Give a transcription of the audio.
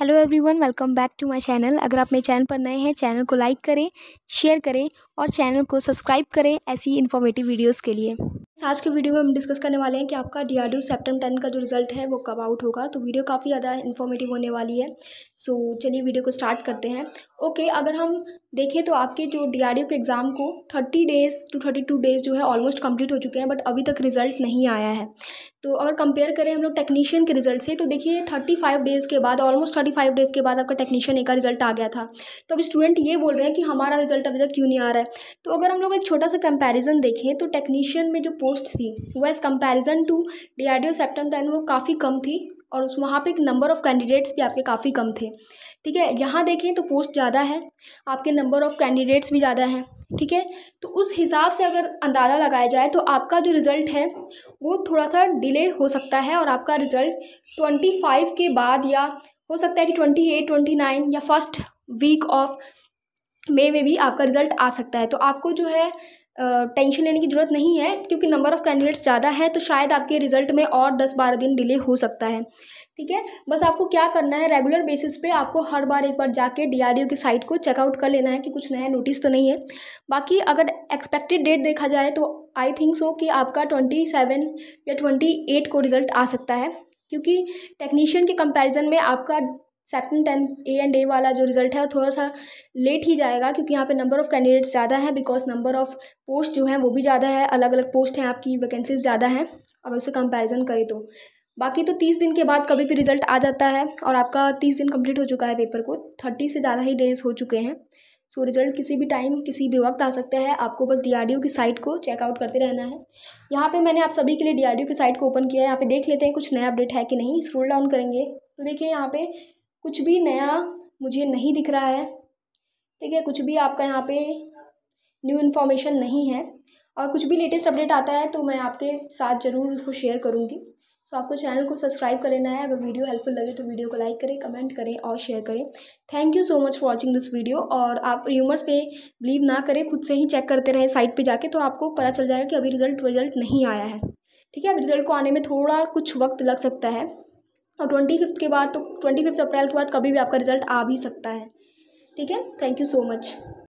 hello everyone welcome back to my channel अगर आप मेरे चैनल पर नए हैं चैनल को लाइक करें शेयर करें और चैनल को सब्सक्राइब करें ऐसी इन्फॉर्मेटिव वीडियोस के लिए आज के वीडियो में हम डिस्कस करने वाले हैं कि आपका डी आर सेप्टम टेन का जो रिज़ल्ट है वो कब आउट होगा तो वीडियो काफ़ी ज़्यादा इन्फॉर्मेटिव होने वाली है सो so, चलिए वीडियो को स्टार्ट करते हैं ओके okay, अगर हम देखें तो आपके जो डी के एग्ज़ाम को thirty days to thirty two days जो है ऑलमोस्ट कंप्लीट हो चुके हैं बट अभी तक रिज़ल्ट नहीं आया है तो अगर कंपेयर करें हम लोग टेक्नीशियन के रिज़ल्ट से तो देखिए थर्टी फाइव डेज़ के बाद ऑलमोस्ट थर्टी फाइव डेज़ के बाद आपका टेक्नीशियन ए का रिज़ल्ट आ गया था तो अब स्टूडेंट ये बोल रहे हैं कि हमारा रिज़ल्ट अभी तक क्यों नहीं आ रहा है तो अगर हम लोग एक छोटा सा कंपेरिजन देखें तो टेक्नीशियन में जो पोस्ट थी वह as comparison to D R D O September ten वो काफ़ी कम थी और उस वहाँ पर एक नंबर ऑफ़ कैंडिडेट्स भी आपके काफ़ी कम थे ठीक है यहाँ देखें तो पोस्ट ज़्यादा है आपके नंबर ऑफ़ कैंडिडेट्स भी ज़्यादा हैं ठीक है तो उस हिसाब से अगर अंदाज़ा लगाया जाए तो आपका जो रिज़ल्ट है वो थोड़ा सा डिले हो सकता है और आपका रिज़ल्ट ट्वेंटी फाइव के बाद या हो सकता है कि ट्वेंटी एट ट्वेंटी नाइन या फर्स्ट वीक ऑफ मे में भी आपका रिज़ल्ट आ सकता है तो आपको जो है टेंशन लेने की ज़रूरत नहीं है क्योंकि नंबर ऑफ़ कैंडिडेट्स ज़्यादा है तो शायद आपके रिज़ल्ट में और दस बारह दिन डिले हो सकता है ठीक है बस आपको क्या करना है रेगुलर बेसिस पे आपको हर बार एक बार जाके डीआरडीओ की साइट को चेकआउट कर लेना है कि कुछ नया नोटिस तो नहीं है बाकी अगर एक्सपेक्टेड डेट देखा जाए तो आई थिंक सो कि आपका ट्वेंटी सेवन या ट्वेंटी एट को रिज़ल्ट आ सकता है क्योंकि टेक्नीशियन के कंपैरिजन में आपका second ten A and A वाला जो रिज़ल्ट है वो थोड़ा सा लेट ही जाएगा क्योंकि यहाँ पे नंबर ऑफ़ कैंडिडेट्स ज़्यादा हैं बिकॉज नंबर ऑफ़ पोस्ट जो है वो भी ज़्यादा है अलग अलग पोस्ट हैं आपकी वैकेंसीज ज़्यादा हैं अगर उसे कंपैरिजन करें तो बाकी तो तीस दिन के बाद कभी भी रिज़ल्ट आ जाता है और आपका तीस दिन कम्प्लीट हो चुका है पेपर को थर्टी से ज़्यादा ही डेज हो चुके हैं सो तो रिज़ल्ट किसी भी टाइम किसी भी वक्त आ सकता है आपको बस डी की साइट को चेकआउट करते रहना है यहाँ पे मैंने आप सभी के लिए डी की साइट को ओपन किया है यहाँ पे देख लेते हैं कुछ नया अपडेट है कि नहीं स्क्रोल डाउन करेंगे तो देखिए यहाँ पे कुछ भी नया मुझे नहीं दिख रहा है ठीक है कुछ भी आपका यहाँ पे न्यू इन्फॉर्मेशन नहीं है और कुछ भी लेटेस्ट अपडेट आता है तो मैं आपके साथ ज़रूर उसको शेयर करूँगी तो आपको चैनल को सब्सक्राइब कर लेना है अगर वीडियो हेल्पफुल लगे तो वीडियो को लाइक करें कमेंट करें और शेयर करें thank you so much for watching this video और आप र्यूमर्स पे बिलीव ना करें खुद से ही चेक करते रहें साइट पे जाके तो आपको पता चल जाएगा कि अभी रिजल्ट रिजल्ट नहीं आया है ठीक है अब रिजल्ट को आने में थोड़ा कुछ वक्त लग सकता है और ट्वेंटी फिफ्थ के बाद तो ट्वेंटी फिफ्थ अप्रैल के बाद कभी भी आपका रिज़ल्ट आ भी सकता है ठीक है थैंक यू सो मच